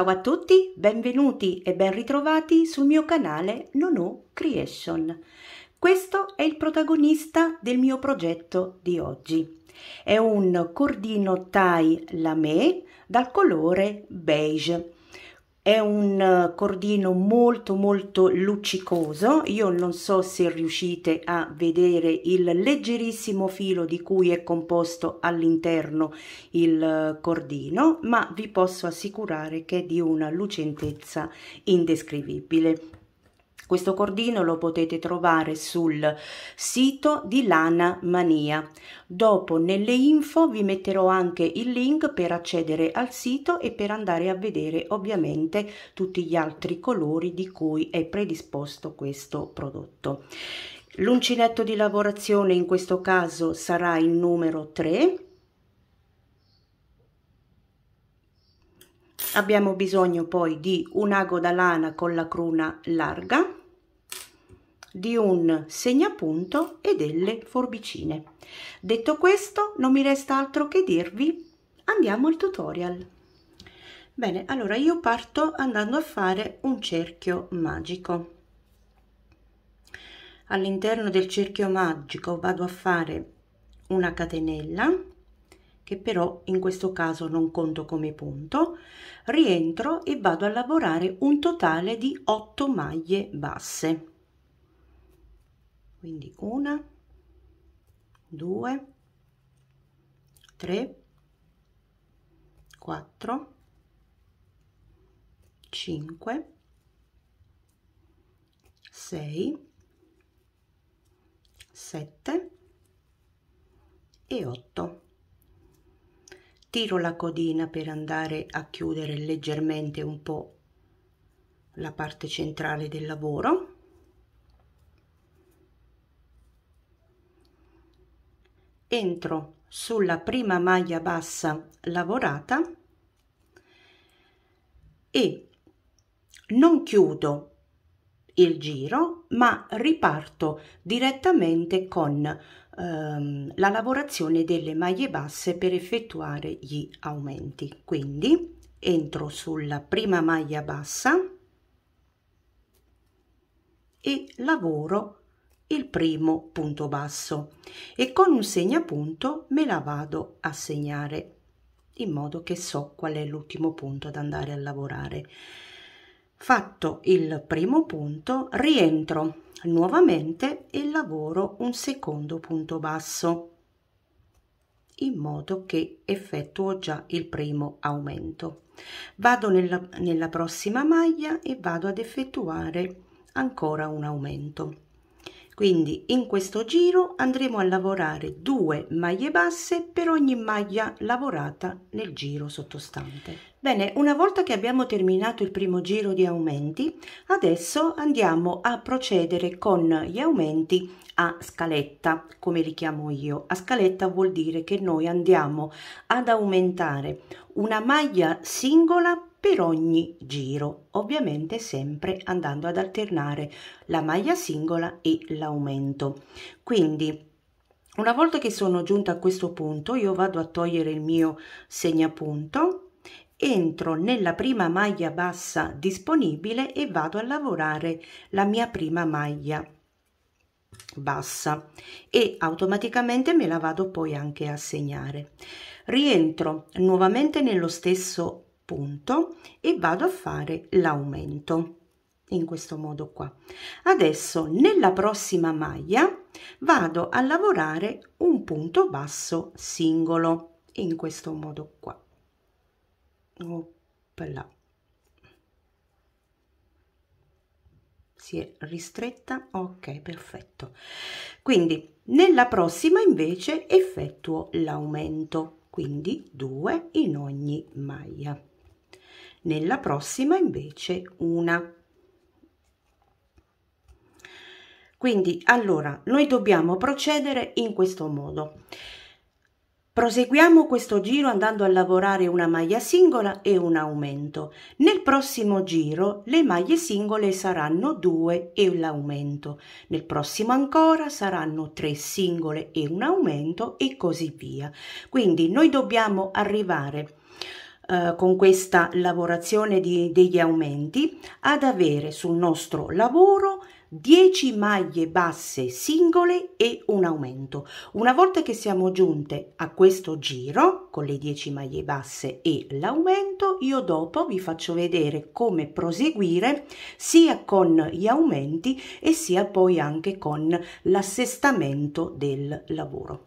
Ciao a tutti, benvenuti e ben ritrovati sul mio canale Nono Creation. Questo è il protagonista del mio progetto di oggi. È un cordino Thai Lamé dal colore beige è un eh, cordino molto molto luccicoso io non so se riuscite a vedere il leggerissimo filo di cui è composto all'interno il eh, cordino ma vi posso assicurare che è di una lucentezza indescrivibile questo cordino lo potete trovare sul sito di Lana Mania. Dopo nelle info vi metterò anche il link per accedere al sito e per andare a vedere ovviamente tutti gli altri colori di cui è predisposto questo prodotto. L'uncinetto di lavorazione in questo caso sarà il numero 3. Abbiamo bisogno poi di un ago da lana con la cruna larga di un segnapunto e delle forbicine. Detto questo, non mi resta altro che dirvi, andiamo al tutorial. Bene, allora io parto andando a fare un cerchio magico. All'interno del cerchio magico vado a fare una catenella, che però in questo caso non conto come punto, rientro e vado a lavorare un totale di 8 maglie basse quindi una due tre quattro cinque sei sette e otto tiro la codina per andare a chiudere leggermente un po' la parte centrale del lavoro entro sulla prima maglia bassa lavorata e non chiudo il giro ma riparto direttamente con ehm, la lavorazione delle maglie basse per effettuare gli aumenti quindi entro sulla prima maglia bassa e lavoro il primo punto basso e con un segnapunto me la vado a segnare in modo che so qual è l'ultimo punto ad andare a lavorare. Fatto il primo punto, rientro nuovamente e lavoro un secondo punto basso in modo che effettuo già il primo aumento. Vado nella, nella prossima maglia e vado ad effettuare ancora un aumento quindi in questo giro andremo a lavorare due maglie basse per ogni maglia lavorata nel giro sottostante bene una volta che abbiamo terminato il primo giro di aumenti adesso andiamo a procedere con gli aumenti a scaletta come li chiamo io a scaletta vuol dire che noi andiamo ad aumentare una maglia singola per ogni giro, ovviamente sempre andando ad alternare la maglia singola e l'aumento. Quindi una volta che sono giunta a questo punto, io vado a togliere il mio segnapunto, entro nella prima maglia bassa disponibile e vado a lavorare la mia prima maglia bassa e automaticamente me la vado poi anche a segnare. Rientro nuovamente nello stesso punto e vado a fare l'aumento in questo modo qua adesso nella prossima maglia vado a lavorare un punto basso singolo in questo modo qua Oppla. si è ristretta ok perfetto quindi nella prossima invece effettuo l'aumento quindi 2 in ogni maglia nella prossima invece una quindi allora noi dobbiamo procedere in questo modo proseguiamo questo giro andando a lavorare una maglia singola e un aumento nel prossimo giro le maglie singole saranno 2 e un aumento. nel prossimo ancora saranno 3 singole e un aumento e così via quindi noi dobbiamo arrivare eh, con questa lavorazione di, degli aumenti ad avere sul nostro lavoro 10 maglie basse singole e un aumento. Una volta che siamo giunte a questo giro con le 10 maglie basse e l'aumento, io dopo vi faccio vedere come proseguire sia con gli aumenti e sia poi anche con l'assestamento del lavoro.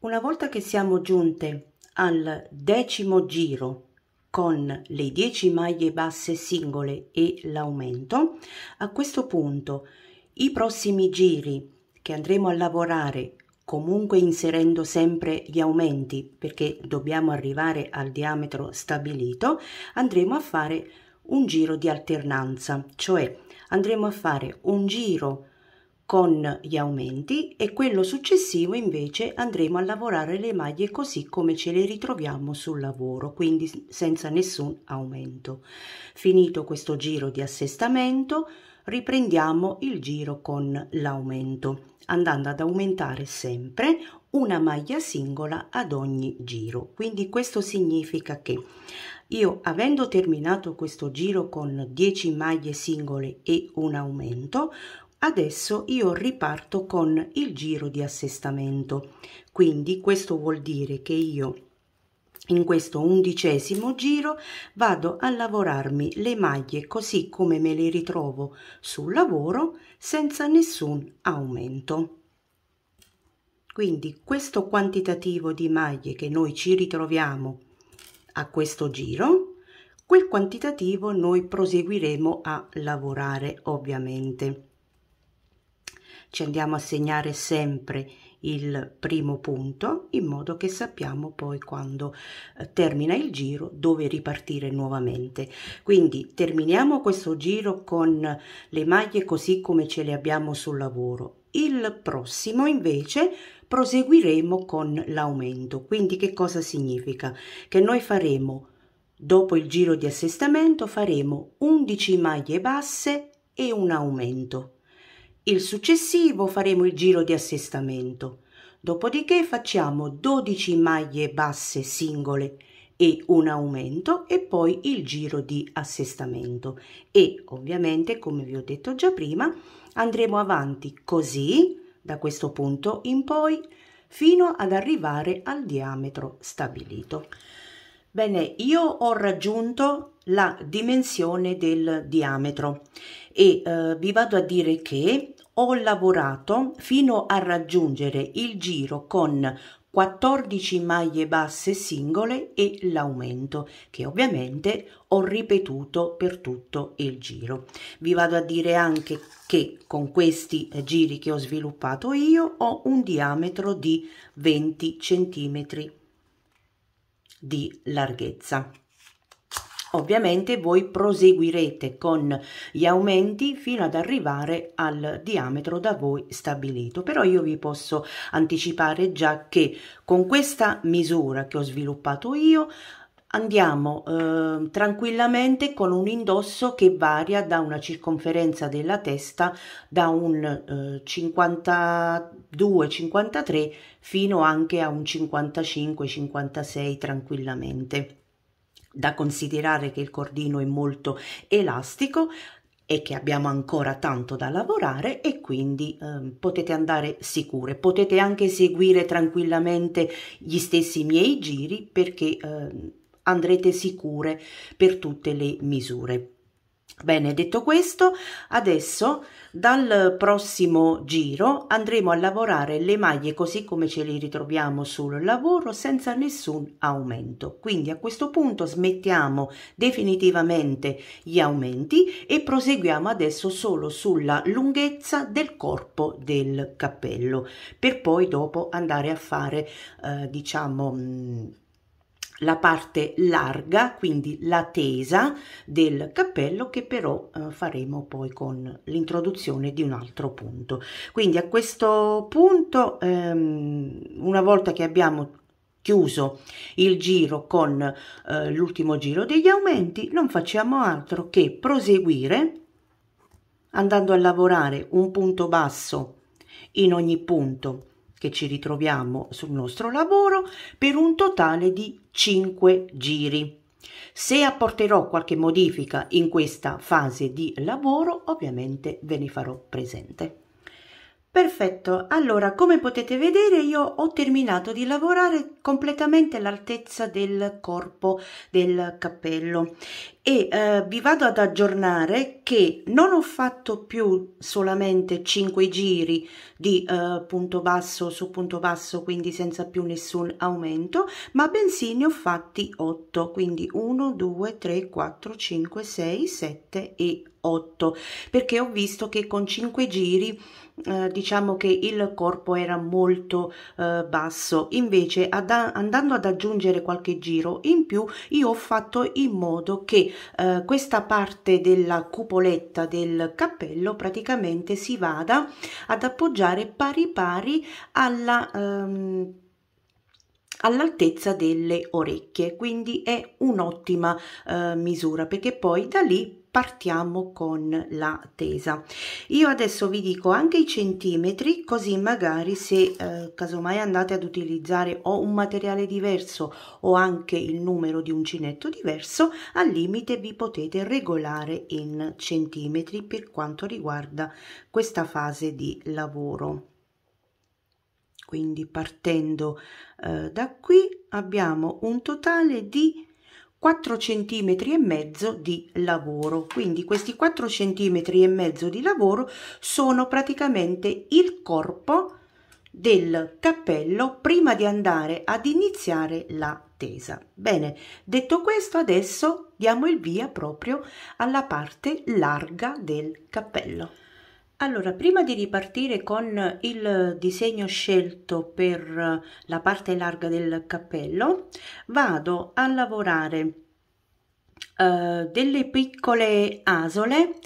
Una volta che siamo giunte al decimo giro con le 10 maglie basse singole e l'aumento, a questo punto i prossimi giri che andremo a lavorare comunque inserendo sempre gli aumenti perché dobbiamo arrivare al diametro stabilito, andremo a fare un giro di alternanza, cioè andremo a fare un giro con gli aumenti e quello successivo invece andremo a lavorare le maglie così come ce le ritroviamo sul lavoro quindi senza nessun aumento finito questo giro di assestamento riprendiamo il giro con l'aumento andando ad aumentare sempre una maglia singola ad ogni giro quindi questo significa che io avendo terminato questo giro con 10 maglie singole e un aumento Adesso io riparto con il giro di assestamento, quindi questo vuol dire che io in questo undicesimo giro vado a lavorarmi le maglie così come me le ritrovo sul lavoro senza nessun aumento. Quindi questo quantitativo di maglie che noi ci ritroviamo a questo giro, quel quantitativo noi proseguiremo a lavorare ovviamente ci andiamo a segnare sempre il primo punto in modo che sappiamo poi quando eh, termina il giro dove ripartire nuovamente quindi terminiamo questo giro con le maglie così come ce le abbiamo sul lavoro il prossimo invece proseguiremo con l'aumento quindi che cosa significa che noi faremo dopo il giro di assestamento faremo 11 maglie basse e un aumento il successivo faremo il giro di assestamento. Dopodiché facciamo 12 maglie basse singole e un aumento e poi il giro di assestamento e ovviamente come vi ho detto già prima andremo avanti così da questo punto in poi fino ad arrivare al diametro stabilito. Bene, io ho raggiunto la dimensione del diametro e eh, vi vado a dire che ho lavorato fino a raggiungere il giro con 14 maglie basse singole e l'aumento che ovviamente ho ripetuto per tutto il giro. Vi vado a dire anche che con questi giri che ho sviluppato io ho un diametro di 20 cm di larghezza. Ovviamente voi proseguirete con gli aumenti fino ad arrivare al diametro da voi stabilito, però io vi posso anticipare già che con questa misura che ho sviluppato io andiamo eh, tranquillamente con un indosso che varia da una circonferenza della testa da un eh, 52-53 fino anche a un 55-56 tranquillamente da considerare che il cordino è molto elastico e che abbiamo ancora tanto da lavorare e quindi eh, potete andare sicure potete anche seguire tranquillamente gli stessi miei giri perché eh, andrete sicure per tutte le misure Bene, detto questo, adesso dal prossimo giro andremo a lavorare le maglie così come ce le ritroviamo sul lavoro senza nessun aumento. Quindi a questo punto smettiamo definitivamente gli aumenti e proseguiamo adesso solo sulla lunghezza del corpo del cappello per poi dopo andare a fare eh, diciamo la parte larga, quindi la tesa del cappello che però eh, faremo poi con l'introduzione di un altro punto. Quindi a questo punto, ehm, una volta che abbiamo chiuso il giro con eh, l'ultimo giro degli aumenti, non facciamo altro che proseguire andando a lavorare un punto basso in ogni punto che ci ritroviamo sul nostro lavoro per un totale di 5 giri. Se apporterò qualche modifica in questa fase di lavoro, ovviamente ve ne farò presente. Perfetto, allora come potete vedere io ho terminato di lavorare completamente l'altezza del corpo del cappello e eh, vi vado ad aggiornare che non ho fatto più solamente 5 giri di eh, punto basso su punto basso quindi senza più nessun aumento ma bensì ne ho fatti 8 quindi 1 2 3 4 5 6 7 e 8 perché ho visto che con 5 giri eh, diciamo che il corpo era molto eh, basso invece ad, andando ad aggiungere qualche giro in più io ho fatto in modo che eh, questa parte della cupoletta del cappello praticamente si vada ad appoggiare pari pari alla ehm, all'altezza delle orecchie quindi è un'ottima eh, misura perché poi da lì partiamo con la tesa io adesso vi dico anche i centimetri così magari se eh, casomai andate ad utilizzare o un materiale diverso o anche il numero di uncinetto diverso al limite vi potete regolare in centimetri per quanto riguarda questa fase di lavoro quindi partendo eh, da qui abbiamo un totale di 4 cm e mezzo di lavoro quindi questi 4 cm e mezzo di lavoro sono praticamente il corpo del cappello prima di andare ad iniziare la tesa bene detto questo adesso diamo il via proprio alla parte larga del cappello allora, prima di ripartire con il disegno scelto per la parte larga del cappello, vado a lavorare eh, delle piccole asole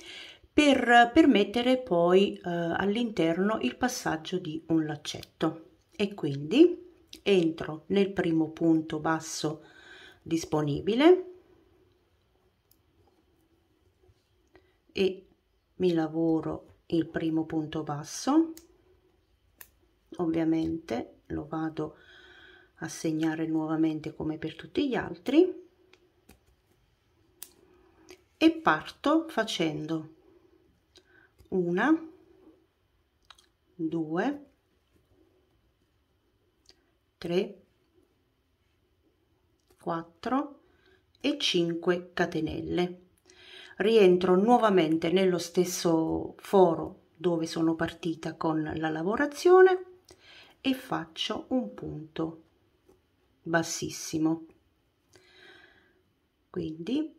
per permettere poi eh, all'interno il passaggio di un laccetto. E quindi entro nel primo punto basso disponibile e mi lavoro il primo punto basso ovviamente lo vado a segnare nuovamente come per tutti gli altri e parto facendo una due tre quattro e cinque catenelle rientro nuovamente nello stesso foro dove sono partita con la lavorazione e faccio un punto bassissimo quindi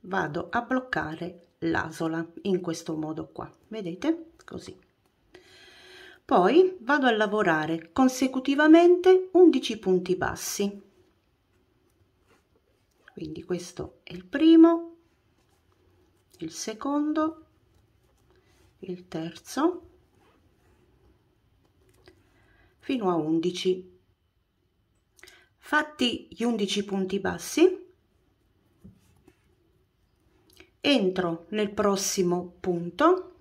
vado a bloccare l'asola in questo modo qua vedete così poi vado a lavorare consecutivamente 11 punti bassi quindi questo è il primo il secondo il terzo fino a 11 fatti gli 11 punti bassi entro nel prossimo punto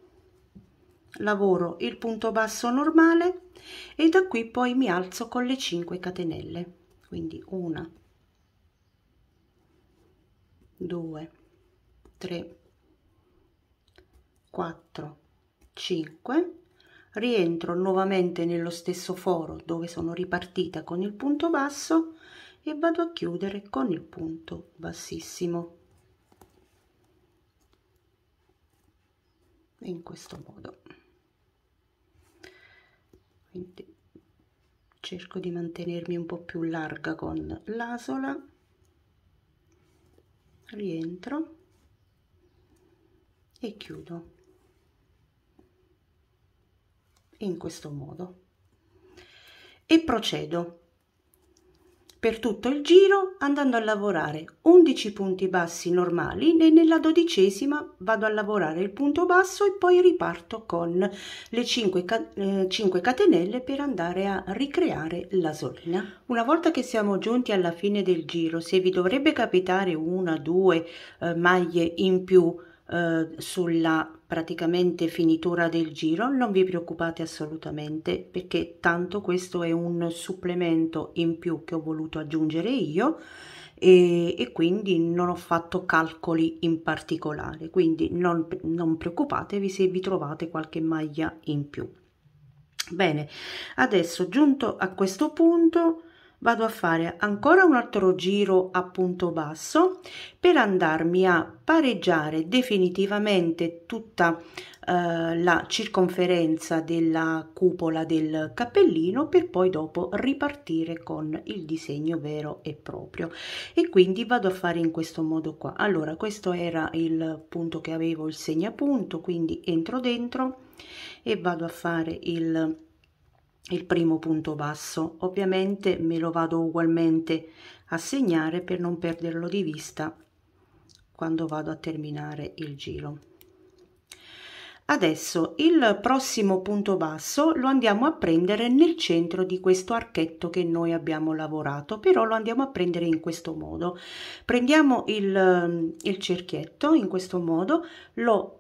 lavoro il punto basso normale e da qui poi mi alzo con le 5 catenelle quindi una due tre 4 5 rientro nuovamente nello stesso foro dove sono ripartita con il punto basso e vado a chiudere con il punto bassissimo in questo modo quindi cerco di mantenermi un po più larga con l'asola rientro e chiudo in questo modo e procedo per tutto il giro andando a lavorare 11 punti bassi normali e nella dodicesima vado a lavorare il punto basso e poi riparto con le 5, 5 eh, catenelle per andare a ricreare la solina. Una volta che siamo giunti alla fine del giro se vi dovrebbe capitare una, due eh, maglie in più eh, sulla praticamente finitura del giro non vi preoccupate assolutamente perché tanto questo è un supplemento in più che ho voluto aggiungere io e, e quindi non ho fatto calcoli in particolare quindi non, non preoccupatevi se vi trovate qualche maglia in più bene adesso giunto a questo punto vado a fare ancora un altro giro a punto basso per andarmi a pareggiare definitivamente tutta eh, la circonferenza della cupola del cappellino per poi dopo ripartire con il disegno vero e proprio e quindi vado a fare in questo modo qua allora questo era il punto che avevo il segnapunto quindi entro dentro e vado a fare il il primo punto basso ovviamente me lo vado ugualmente a segnare per non perderlo di vista quando vado a terminare il giro adesso il prossimo punto basso lo andiamo a prendere nel centro di questo archetto che noi abbiamo lavorato però lo andiamo a prendere in questo modo prendiamo il, il cerchietto in questo modo lo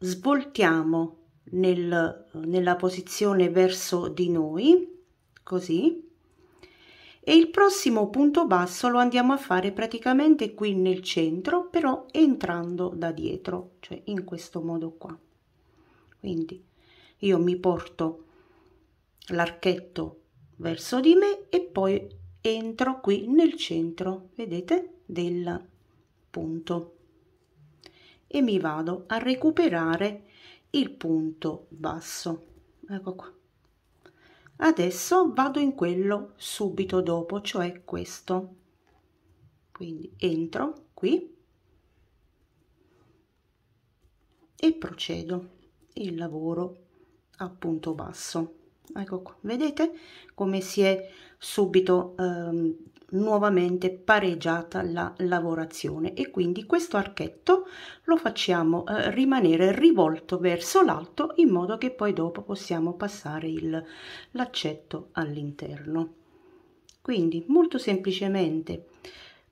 svoltiamo nel, nella posizione verso di noi, così, e il prossimo punto basso lo andiamo a fare praticamente qui nel centro, però entrando da dietro, cioè in questo modo qua. Quindi io mi porto l'archetto verso di me e poi entro qui nel centro, vedete, del punto e mi vado a recuperare il punto basso ecco qua adesso vado in quello subito dopo cioè questo quindi entro qui e procedo il lavoro a punto basso ecco qua vedete come si è subito ehm, nuovamente pareggiata la lavorazione e quindi questo archetto lo facciamo eh, rimanere rivolto verso l'alto in modo che poi dopo possiamo passare il laccetto all'interno quindi molto semplicemente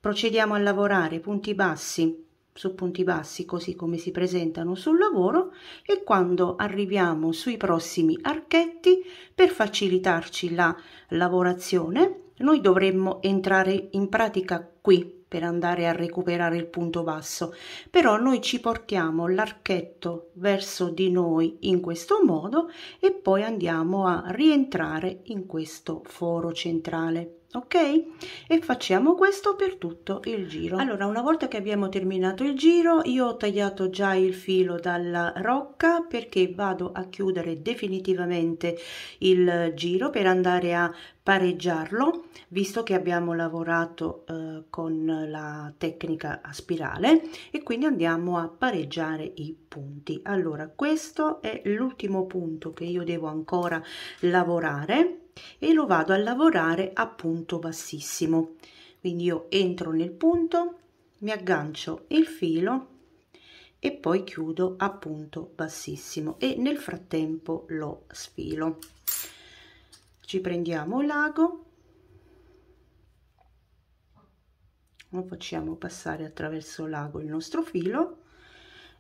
procediamo a lavorare punti bassi su punti bassi così come si presentano sul lavoro e quando arriviamo sui prossimi archetti per facilitarci la lavorazione noi dovremmo entrare in pratica qui per andare a recuperare il punto basso però noi ci portiamo l'archetto verso di noi in questo modo e poi andiamo a rientrare in questo foro centrale ok e facciamo questo per tutto il giro allora una volta che abbiamo terminato il giro io ho tagliato già il filo dalla rocca perché vado a chiudere definitivamente il giro per andare a pareggiarlo visto che abbiamo lavorato eh, con la tecnica a spirale e quindi andiamo a pareggiare i punti allora questo è l'ultimo punto che io devo ancora lavorare e lo vado a lavorare a punto bassissimo quindi io entro nel punto mi aggancio il filo e poi chiudo a punto bassissimo e nel frattempo lo sfilo ci prendiamo l'ago lo facciamo passare attraverso l'ago il nostro filo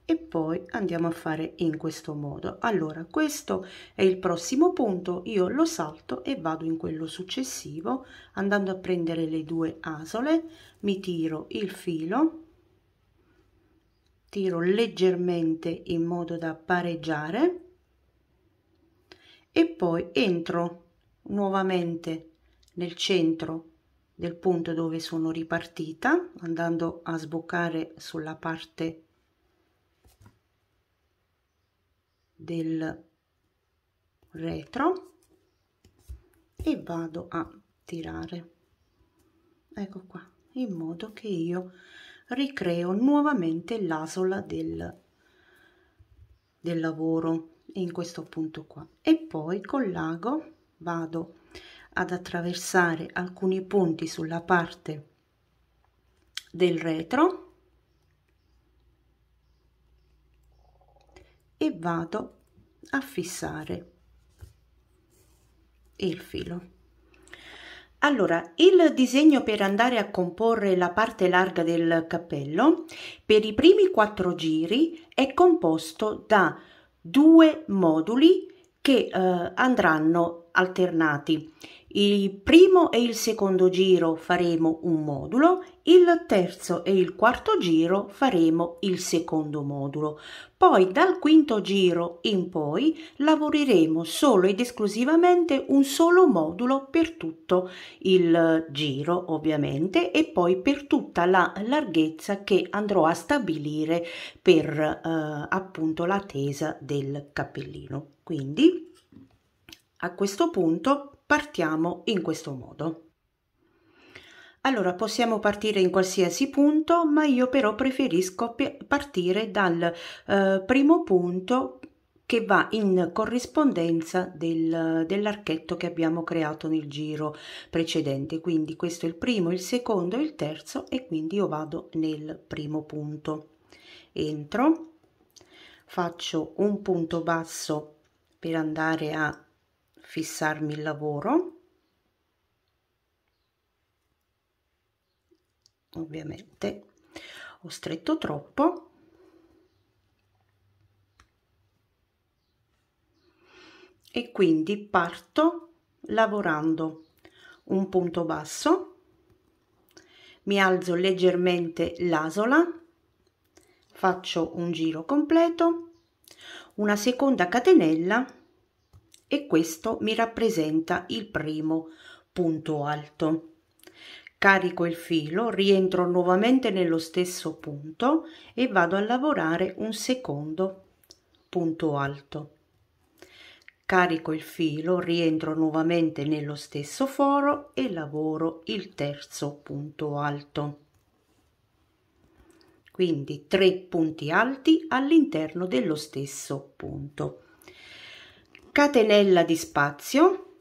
e poi andiamo a fare in questo modo allora questo è il prossimo punto io lo salto e vado in quello successivo andando a prendere le due asole mi tiro il filo tiro leggermente in modo da pareggiare e poi entro nuovamente nel centro del punto dove sono ripartita andando a sboccare sulla parte del retro e vado a tirare ecco qua in modo che io ricreo nuovamente l'asola del, del lavoro in questo punto qua e poi con l'ago vado ad attraversare alcuni punti sulla parte del retro e vado a fissare il filo allora, il disegno per andare a comporre la parte larga del cappello, per i primi quattro giri è composto da due moduli che eh, andranno alternati. Il primo e il secondo giro faremo un modulo, il terzo e il quarto giro faremo il secondo modulo. Poi dal quinto giro in poi lavoreremo solo ed esclusivamente un solo modulo per tutto il giro ovviamente e poi per tutta la larghezza che andrò a stabilire per eh, appunto la tesa del cappellino. Quindi a questo punto partiamo in questo modo. Allora possiamo partire in qualsiasi punto, ma io però preferisco partire dal eh, primo punto che va in corrispondenza del, dell'archetto che abbiamo creato nel giro precedente. Quindi questo è il primo, il secondo, il terzo e quindi io vado nel primo punto. Entro, faccio un punto basso per andare a fissarmi il lavoro ovviamente ho stretto troppo e quindi parto lavorando un punto basso mi alzo leggermente l'asola faccio un giro completo una seconda catenella e questo mi rappresenta il primo punto alto. Carico il filo, rientro nuovamente nello stesso punto e vado a lavorare un secondo punto alto. Carico il filo, rientro nuovamente nello stesso foro e lavoro il terzo punto alto. Quindi tre punti alti all'interno dello stesso punto catenella di spazio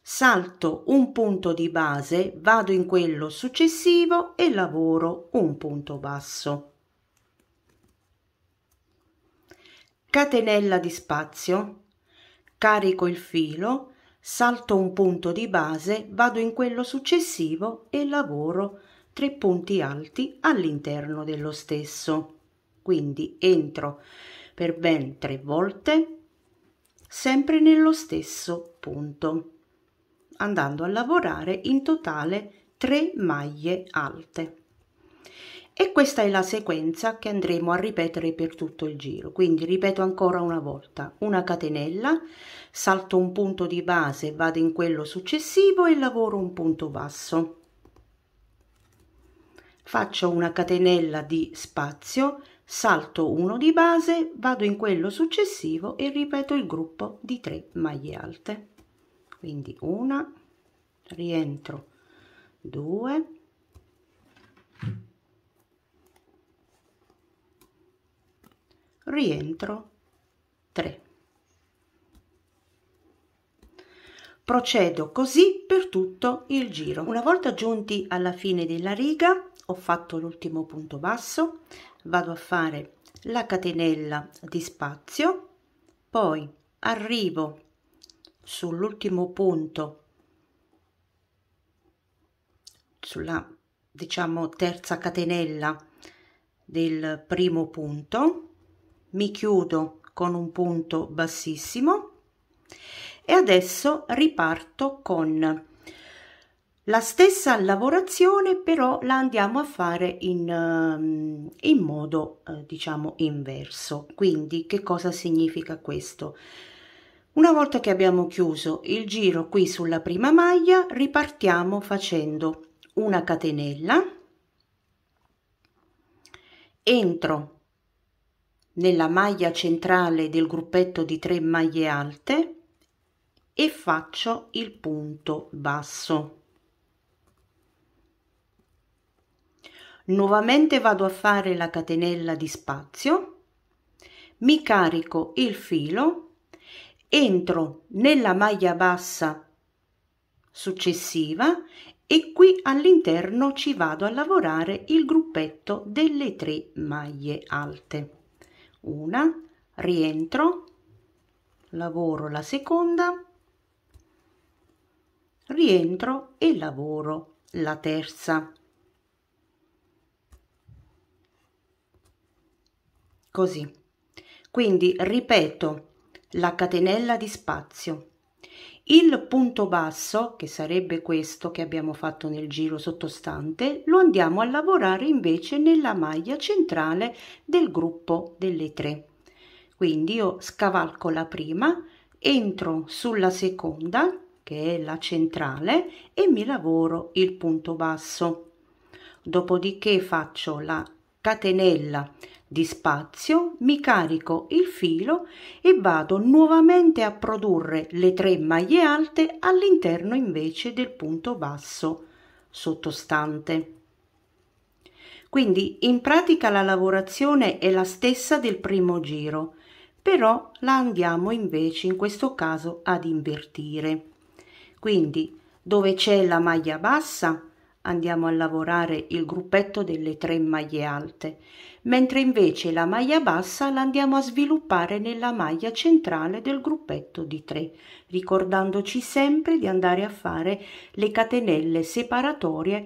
salto un punto di base vado in quello successivo e lavoro un punto basso catenella di spazio carico il filo salto un punto di base vado in quello successivo e lavoro tre punti alti all'interno dello stesso quindi entro per ben tre volte, sempre nello stesso punto, andando a lavorare in totale 3 maglie alte. E questa è la sequenza che andremo a ripetere per tutto il giro. Quindi ripeto ancora una volta, una catenella, salto un punto di base, vado in quello successivo e lavoro un punto basso. Faccio una catenella di spazio, salto uno di base, vado in quello successivo e ripeto il gruppo di 3 maglie alte. Quindi una, rientro 2, rientro 3. Procedo così per tutto il giro. Una volta giunti alla fine della riga, ho fatto l'ultimo punto basso, vado a fare la catenella di spazio poi arrivo sull'ultimo punto sulla diciamo terza catenella del primo punto mi chiudo con un punto bassissimo e adesso riparto con la stessa lavorazione però la andiamo a fare in, ehm, in modo eh, diciamo inverso. Quindi che cosa significa questo? Una volta che abbiamo chiuso il giro qui sulla prima maglia ripartiamo facendo una catenella, entro nella maglia centrale del gruppetto di 3 maglie alte e faccio il punto basso nuovamente vado a fare la catenella di spazio mi carico il filo entro nella maglia bassa successiva e qui all'interno ci vado a lavorare il gruppetto delle tre maglie alte una rientro lavoro la seconda rientro e lavoro la terza così. Quindi ripeto la catenella di spazio. Il punto basso, che sarebbe questo che abbiamo fatto nel giro sottostante, lo andiamo a lavorare invece nella maglia centrale del gruppo delle tre. Quindi io scavalco la prima, entro sulla seconda, che è la centrale, e mi lavoro il punto basso. Dopodiché faccio la catenella di spazio, mi carico il filo e vado nuovamente a produrre le tre maglie alte all'interno invece del punto basso sottostante. Quindi in pratica la lavorazione è la stessa del primo giro, però la andiamo invece in questo caso ad invertire. Quindi dove c'è la maglia bassa andiamo a lavorare il gruppetto delle tre maglie alte, mentre invece la maglia bassa la andiamo a sviluppare nella maglia centrale del gruppetto di 3, ricordandoci sempre di andare a fare le catenelle separatorie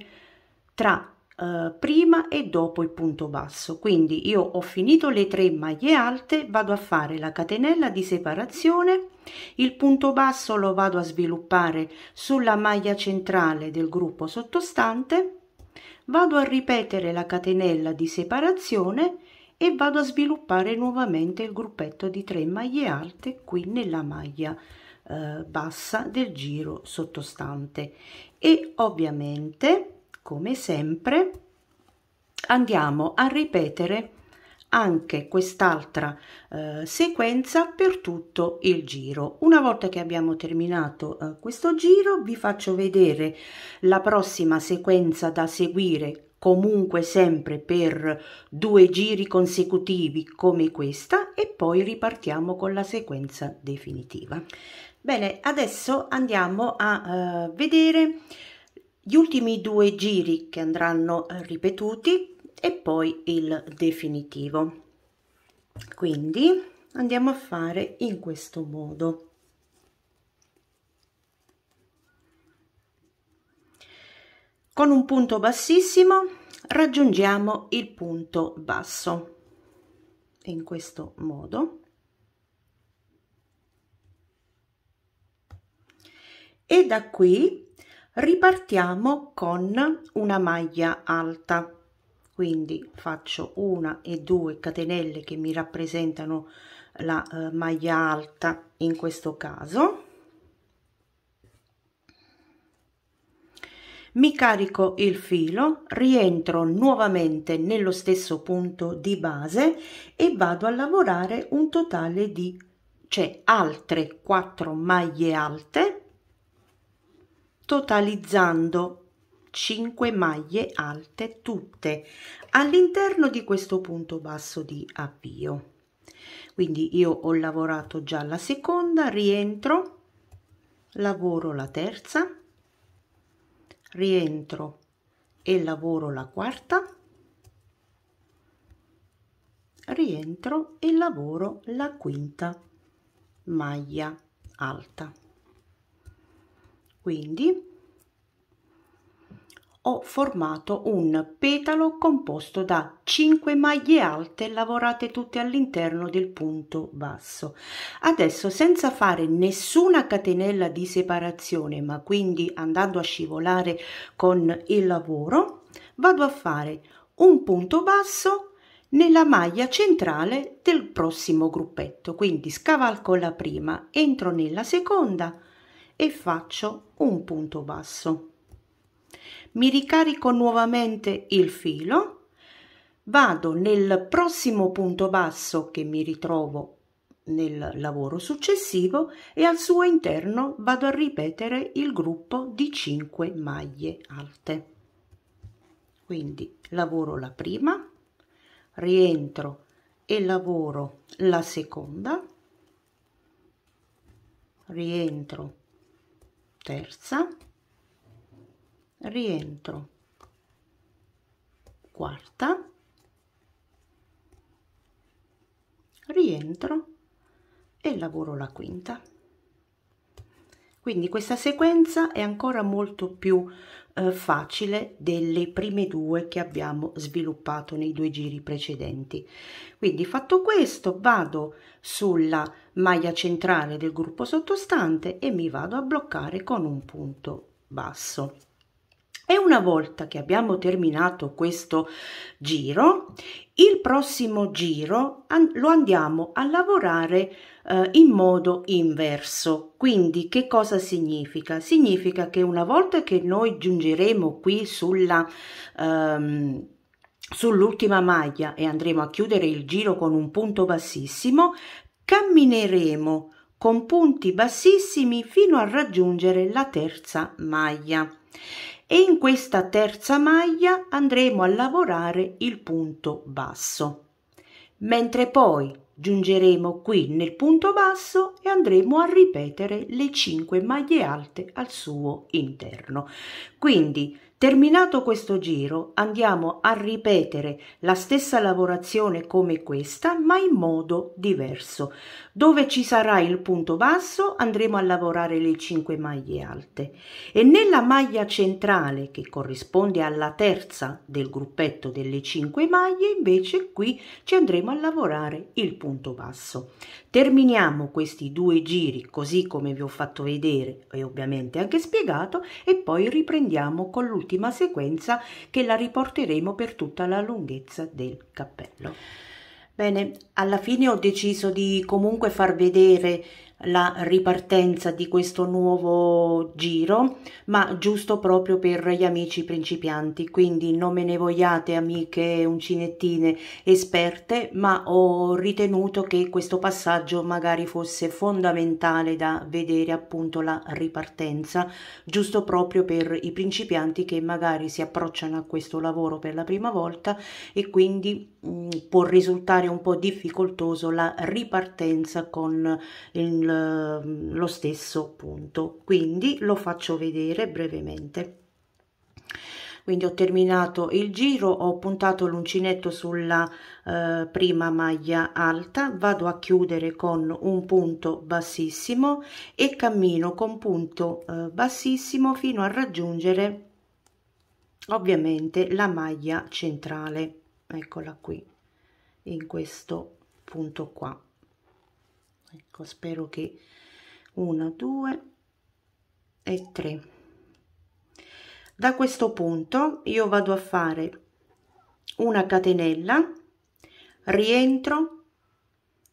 tra eh, prima e dopo il punto basso. Quindi io ho finito le tre maglie alte, vado a fare la catenella di separazione, il punto basso lo vado a sviluppare sulla maglia centrale del gruppo sottostante vado a ripetere la catenella di separazione e vado a sviluppare nuovamente il gruppetto di 3 maglie alte qui nella maglia eh, bassa del giro sottostante e ovviamente come sempre andiamo a ripetere anche quest'altra eh, sequenza per tutto il giro. Una volta che abbiamo terminato eh, questo giro vi faccio vedere la prossima sequenza da seguire comunque sempre per due giri consecutivi come questa e poi ripartiamo con la sequenza definitiva. Bene, adesso andiamo a eh, vedere gli ultimi due giri che andranno eh, ripetuti e poi il definitivo quindi andiamo a fare in questo modo con un punto bassissimo raggiungiamo il punto basso in questo modo e da qui ripartiamo con una maglia alta quindi faccio una e due catenelle che mi rappresentano la eh, maglia alta in questo caso mi carico il filo rientro nuovamente nello stesso punto di base e vado a lavorare un totale di cioè altre 4 maglie alte totalizzando 5 maglie alte tutte all'interno di questo punto basso di avvio quindi io ho lavorato già la seconda rientro lavoro la terza rientro e lavoro la quarta rientro e lavoro la quinta maglia alta quindi ho formato un petalo composto da 5 maglie alte lavorate tutte all'interno del punto basso. Adesso senza fare nessuna catenella di separazione ma quindi andando a scivolare con il lavoro vado a fare un punto basso nella maglia centrale del prossimo gruppetto quindi scavalco la prima entro nella seconda e faccio un punto basso mi ricarico nuovamente il filo, vado nel prossimo punto basso che mi ritrovo nel lavoro successivo e al suo interno vado a ripetere il gruppo di 5 maglie alte. Quindi lavoro la prima, rientro e lavoro la seconda, rientro terza, rientro quarta rientro e lavoro la quinta quindi questa sequenza è ancora molto più eh, facile delle prime due che abbiamo sviluppato nei due giri precedenti quindi fatto questo vado sulla maglia centrale del gruppo sottostante e mi vado a bloccare con un punto basso e una volta che abbiamo terminato questo giro, il prossimo giro lo andiamo a lavorare eh, in modo inverso. Quindi che cosa significa? Significa che una volta che noi giungeremo qui sulla... Ehm, sull'ultima maglia e andremo a chiudere il giro con un punto bassissimo, cammineremo con punti bassissimi fino a raggiungere la terza maglia e in questa terza maglia andremo a lavorare il punto basso mentre poi giungeremo qui nel punto basso e andremo a ripetere le 5 maglie alte al suo interno quindi Terminato questo giro andiamo a ripetere la stessa lavorazione come questa ma in modo diverso. Dove ci sarà il punto basso andremo a lavorare le 5 maglie alte e nella maglia centrale che corrisponde alla terza del gruppetto delle 5 maglie invece qui ci andremo a lavorare il punto basso. Terminiamo questi due giri così come vi ho fatto vedere e ovviamente anche spiegato e poi riprendiamo con l'ultimo ultima sequenza che la riporteremo per tutta la lunghezza del cappello. Bene, alla fine ho deciso di comunque far vedere la ripartenza di questo nuovo giro, ma giusto proprio per gli amici principianti, quindi non me ne vogliate amiche uncinettine esperte, ma ho ritenuto che questo passaggio magari fosse fondamentale da vedere appunto la ripartenza, giusto proprio per i principianti che magari si approcciano a questo lavoro per la prima volta e quindi mh, mm, può risultare un po' difficoltoso la ripartenza con il Ehm, lo stesso punto quindi lo faccio vedere brevemente quindi ho terminato il giro ho puntato l'uncinetto sulla eh, prima maglia alta vado a chiudere con un punto bassissimo e cammino con punto eh, bassissimo fino a raggiungere ovviamente la maglia centrale eccola qui in questo punto qua ecco spero che 1 2 e 3 da questo punto io vado a fare una catenella rientro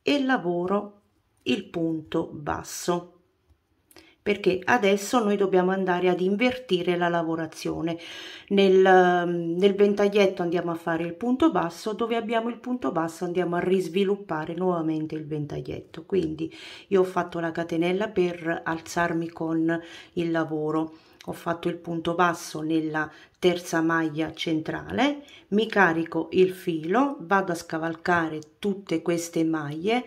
e lavoro il punto basso perché adesso noi dobbiamo andare ad invertire la lavorazione nel, ehm, nel ventaglietto andiamo a fare il punto basso dove abbiamo il punto basso andiamo a risviluppare nuovamente il ventaglietto quindi io ho fatto la catenella per alzarmi con il lavoro ho fatto il punto basso nella terza maglia centrale mi carico il filo vado a scavalcare tutte queste maglie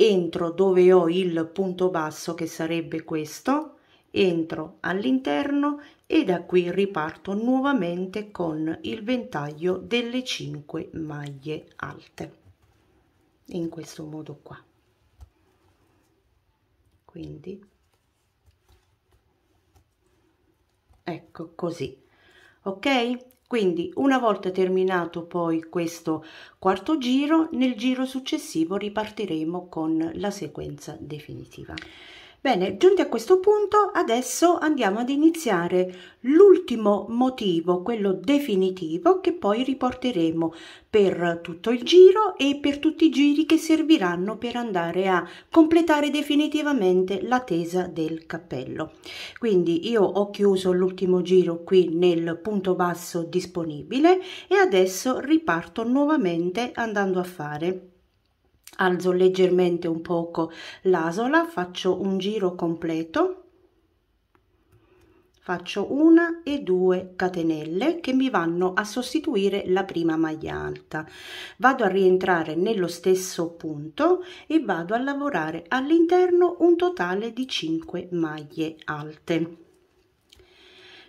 entro dove ho il punto basso che sarebbe questo entro all'interno e da qui riparto nuovamente con il ventaglio delle 5 maglie alte in questo modo qua quindi ecco così ok quindi una volta terminato poi questo quarto giro, nel giro successivo ripartiremo con la sequenza definitiva. Bene, giunti a questo punto, adesso andiamo ad iniziare l'ultimo motivo, quello definitivo, che poi riporteremo per tutto il giro e per tutti i giri che serviranno per andare a completare definitivamente la tesa del cappello. Quindi io ho chiuso l'ultimo giro qui nel punto basso disponibile e adesso riparto nuovamente andando a fare alzo leggermente un poco l'asola faccio un giro completo faccio una e due catenelle che mi vanno a sostituire la prima maglia alta vado a rientrare nello stesso punto e vado a lavorare all'interno un totale di 5 maglie alte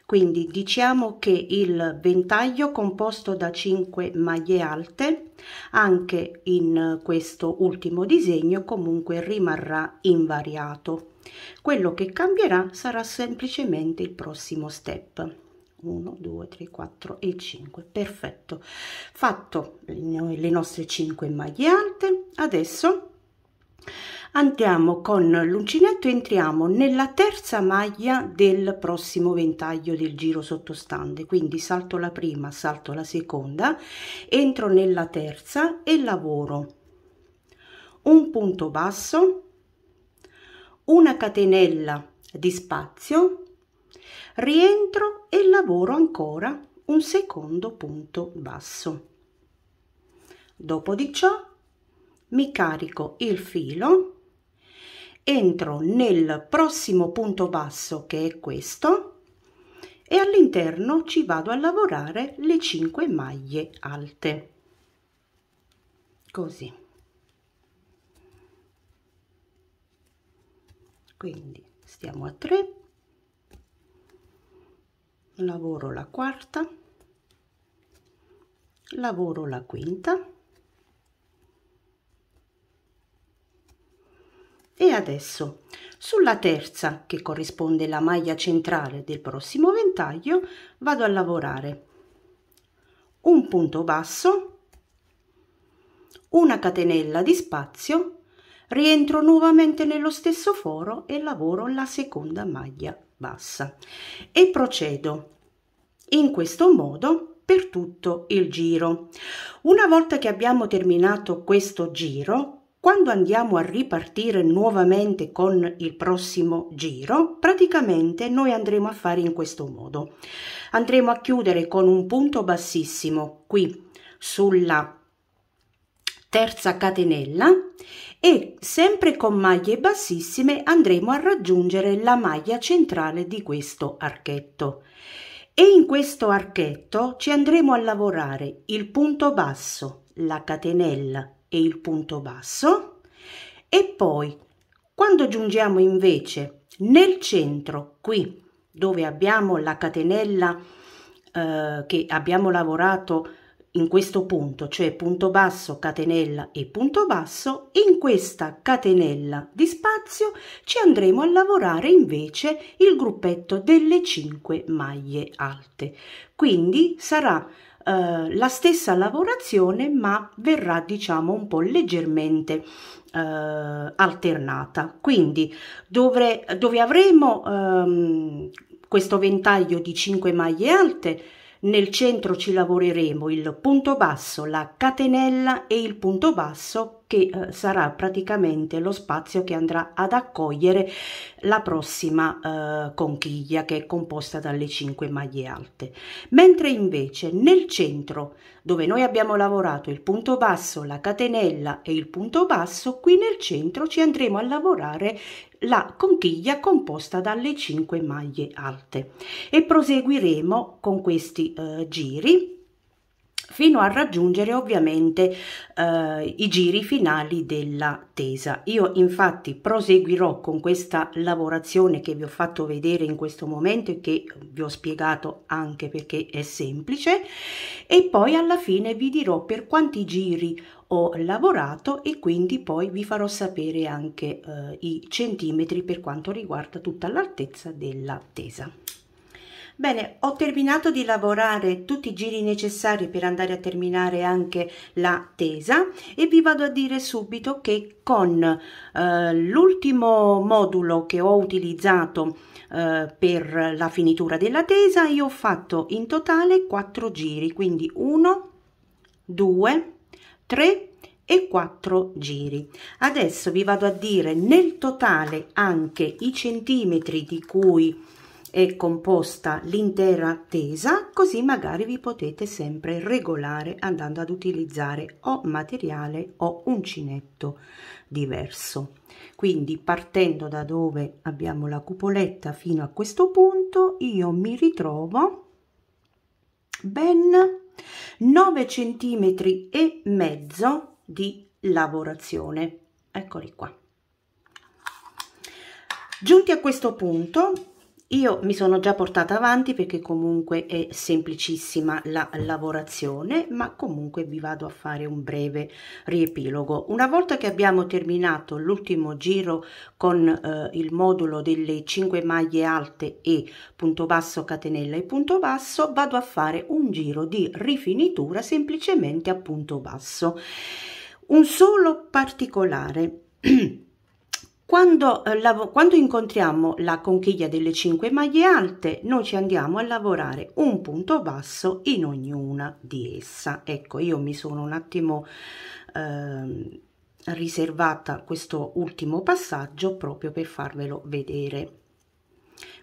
quindi diciamo che il ventaglio composto da 5 maglie alte anche in questo ultimo disegno comunque rimarrà invariato quello che cambierà sarà semplicemente il prossimo step 1 2 3 4 e 5 perfetto fatto le nostre 5 maglie alte adesso andiamo con l'uncinetto entriamo nella terza maglia del prossimo ventaglio del giro sottostante quindi salto la prima salto la seconda entro nella terza e lavoro un punto basso una catenella di spazio rientro e lavoro ancora un secondo punto basso dopo di ciò mi carico il filo entro nel prossimo punto basso che è questo e all'interno ci vado a lavorare le 5 maglie alte così quindi stiamo a 3 lavoro la quarta lavoro la quinta E adesso, sulla terza, che corrisponde alla maglia centrale del prossimo ventaglio, vado a lavorare un punto basso, una catenella di spazio, rientro nuovamente nello stesso foro e lavoro la seconda maglia bassa e procedo in questo modo per tutto il giro. Una volta che abbiamo terminato questo giro, quando andiamo a ripartire nuovamente con il prossimo giro, praticamente noi andremo a fare in questo modo. Andremo a chiudere con un punto bassissimo qui sulla terza catenella e sempre con maglie bassissime andremo a raggiungere la maglia centrale di questo archetto e in questo archetto ci andremo a lavorare il punto basso, la catenella, e il punto basso e poi quando giungiamo invece nel centro qui dove abbiamo la catenella eh, che abbiamo lavorato in questo punto cioè punto basso catenella e punto basso in questa catenella di spazio ci andremo a lavorare invece il gruppetto delle 5 maglie alte quindi sarà eh, la stessa lavorazione ma verrà diciamo un po' leggermente eh, alternata quindi dove, dove avremo ehm, questo ventaglio di 5 maglie alte nel centro ci lavoreremo il punto basso la catenella e il punto basso che eh, sarà praticamente lo spazio che andrà ad accogliere la prossima eh, conchiglia che è composta dalle 5 maglie alte. Mentre invece nel centro dove noi abbiamo lavorato il punto basso, la catenella e il punto basso, qui nel centro ci andremo a lavorare la conchiglia composta dalle 5 maglie alte e proseguiremo con questi eh, giri fino a raggiungere ovviamente eh, i giri finali della tesa. Io infatti proseguirò con questa lavorazione che vi ho fatto vedere in questo momento e che vi ho spiegato anche perché è semplice e poi alla fine vi dirò per quanti giri ho lavorato e quindi poi vi farò sapere anche eh, i centimetri per quanto riguarda tutta l'altezza della tesa. Bene, ho terminato di lavorare tutti i giri necessari per andare a terminare anche la tesa e vi vado a dire subito che con eh, l'ultimo modulo che ho utilizzato eh, per la finitura della tesa io ho fatto in totale 4 giri, quindi 1, 2, 3, 4 giri. Adesso vi vado a dire nel totale anche i centimetri di cui è composta l'intera tesa, così magari vi potete sempre regolare andando ad utilizzare o materiale o uncinetto diverso. Quindi partendo da dove abbiamo la cupoletta fino a questo punto, io mi ritrovo ben 9 centimetri e mezzo di lavorazione. Eccoli qua. Giunti a questo punto io mi sono già portata avanti perché comunque è semplicissima la lavorazione, ma comunque vi vado a fare un breve riepilogo. Una volta che abbiamo terminato l'ultimo giro con eh, il modulo delle 5 maglie alte e punto basso, catenella e punto basso, vado a fare un giro di rifinitura semplicemente a punto basso. Un solo particolare Quando, eh, lav- quando incontriamo la conchiglia delle 5 maglie alte, noi ci andiamo a lavorare un punto basso in ognuna di essa. Ecco, io mi sono un attimo eh, riservata questo ultimo passaggio proprio per farvelo vedere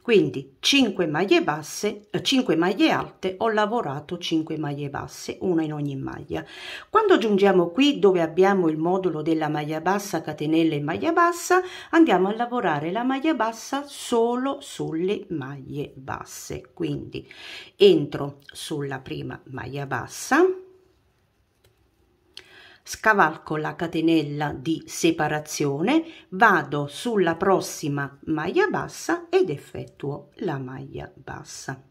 quindi 5 maglie basse 5 eh, maglie alte ho lavorato 5 maglie basse una in ogni maglia quando giungiamo qui dove abbiamo il modulo della maglia bassa catenella e maglia bassa andiamo a lavorare la maglia bassa solo sulle maglie basse quindi entro sulla prima maglia bassa scavalco la catenella di separazione, vado sulla prossima maglia bassa ed effettuo la maglia bassa.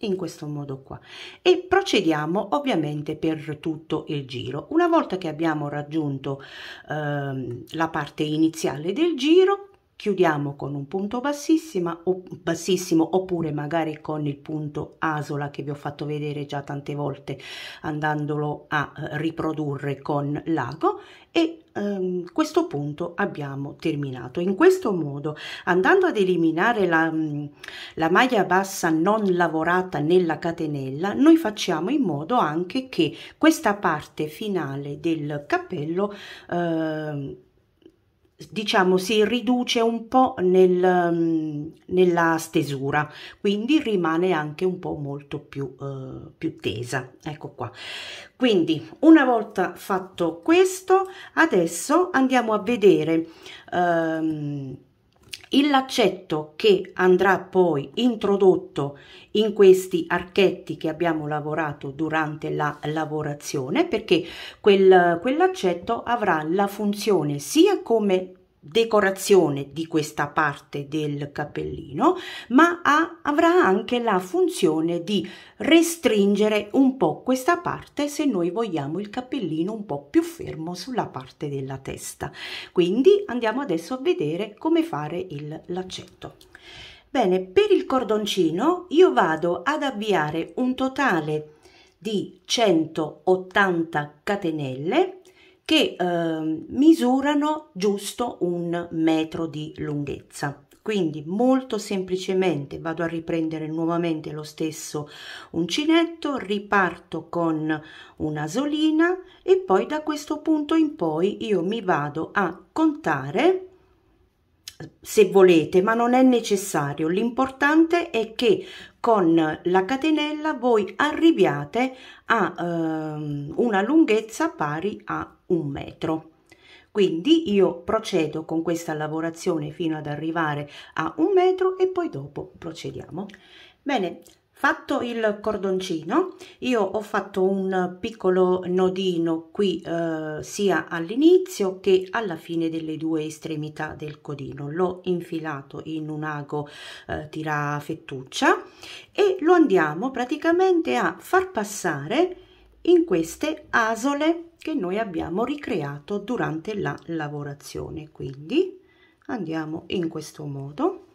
In questo modo qua. E procediamo ovviamente per tutto il giro. Una volta che abbiamo raggiunto ehm, la parte iniziale del giro, chiudiamo con un punto bassissima, o bassissimo oppure magari con il punto asola che vi ho fatto vedere già tante volte andandolo a eh, riprodurre con l'ago e ehm, questo punto abbiamo terminato in questo modo andando ad eliminare la, mm, la maglia bassa non lavorata nella catenella noi facciamo in modo anche che questa parte finale del cappello eh, diciamo si riduce un po' nel, mm, nella stesura quindi rimane anche un po' molto più, eh, più tesa ecco qua quindi una volta fatto questo adesso andiamo a vedere ehm, il laccetto che andrà poi introdotto in questi archetti che abbiamo lavorato durante la lavorazione perché quel, quel laccetto avrà la funzione sia come decorazione di questa parte del cappellino, ma ha, avrà anche la funzione di restringere un po' questa parte se noi vogliamo il cappellino un po' più fermo sulla parte della testa. Quindi andiamo adesso a vedere come fare il laccetto. Bene, per il cordoncino io vado ad avviare un totale di 180 catenelle che eh, misurano giusto un metro di lunghezza. Quindi molto semplicemente vado a riprendere nuovamente lo stesso uncinetto, riparto con una solina e poi da questo punto in poi io mi vado a contare se volete, ma non è necessario. L'importante è che con la catenella voi arriviate a ehm, una lunghezza pari a un metro. Quindi io procedo con questa lavorazione fino ad arrivare a un metro e poi dopo procediamo. Bene, Fatto il cordoncino, io ho fatto un piccolo nodino qui eh, sia all'inizio che alla fine delle due estremità del codino. L'ho infilato in un ago eh, fettuccia e lo andiamo praticamente a far passare in queste asole che noi abbiamo ricreato durante la lavorazione. Quindi andiamo in questo modo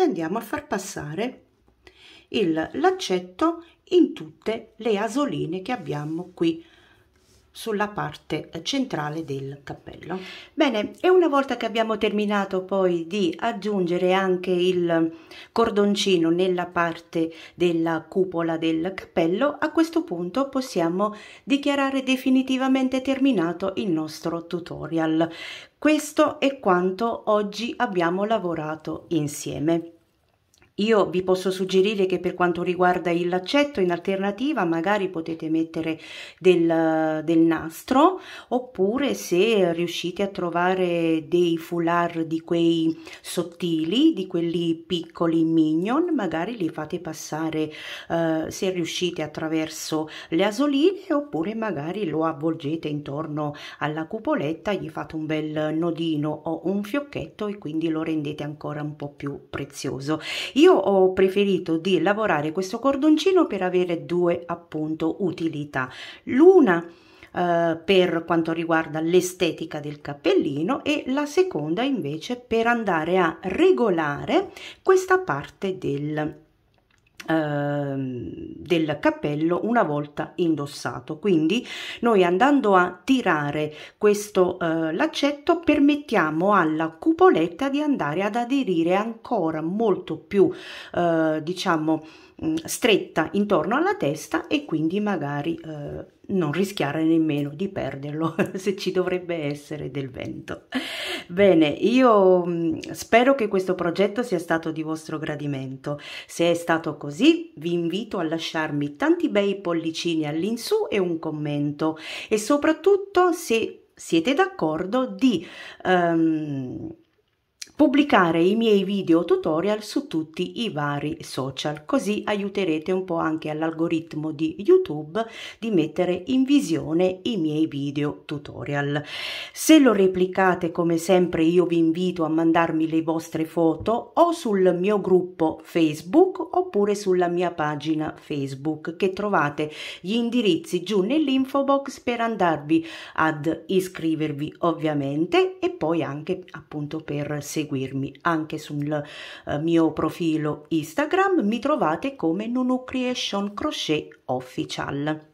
e andiamo a far passare il laccetto in tutte le asoline che abbiamo qui sulla parte centrale del cappello. Bene, e una volta che abbiamo terminato poi di aggiungere anche il cordoncino nella parte della cupola del cappello, a questo punto possiamo dichiarare definitivamente terminato il nostro tutorial. Questo è quanto oggi abbiamo lavorato insieme. Io vi posso suggerire che per quanto riguarda il laccetto, in alternativa magari potete mettere del, del nastro oppure se riuscite a trovare dei foulard di quei sottili, di quelli piccoli mignon, magari li fate passare eh, se riuscite attraverso le asoline oppure magari lo avvolgete intorno alla cupoletta, gli fate un bel nodino o un fiocchetto e quindi lo rendete ancora un po' più prezioso. Io io ho preferito di lavorare questo cordoncino per avere due appunto utilità. L'una eh, per quanto riguarda l'estetica del cappellino e la seconda invece per andare a regolare questa parte del Ehm, del cappello una volta indossato quindi noi andando a tirare questo eh, laccetto permettiamo alla cupoletta di andare ad aderire ancora molto più eh, diciamo Mm, stretta intorno alla testa e quindi magari eh, non rischiare nemmeno di perderlo se ci dovrebbe essere del vento. Bene, io mm, spero che questo progetto sia stato di vostro gradimento. Se è stato così, vi invito a lasciarmi tanti bei pollicini all'insù e un commento e soprattutto se siete d'accordo di... Um, pubblicare i miei video tutorial su tutti i vari social, così aiuterete un po' anche all'algoritmo di YouTube di mettere in visione i miei video tutorial. Se lo replicate, come sempre, io vi invito a mandarmi le vostre foto o sul mio gruppo Facebook oppure sulla mia pagina Facebook che trovate gli indirizzi giù nell'info box per andarvi ad iscrivervi ovviamente e poi anche appunto per seguire seguirmi anche sul eh, mio profilo Instagram, mi trovate come Nunu Creation Crochet Official.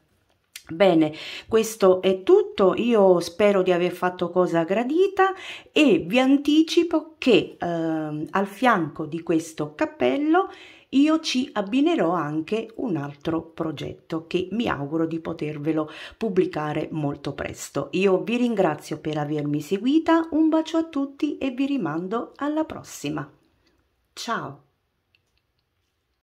Bene, questo è tutto, io spero di aver fatto cosa gradita e vi anticipo che eh, al fianco di questo cappello io ci abbinerò anche un altro progetto che mi auguro di potervelo pubblicare molto presto. Io vi ringrazio per avermi seguita, un bacio a tutti e vi rimando alla prossima. Ciao!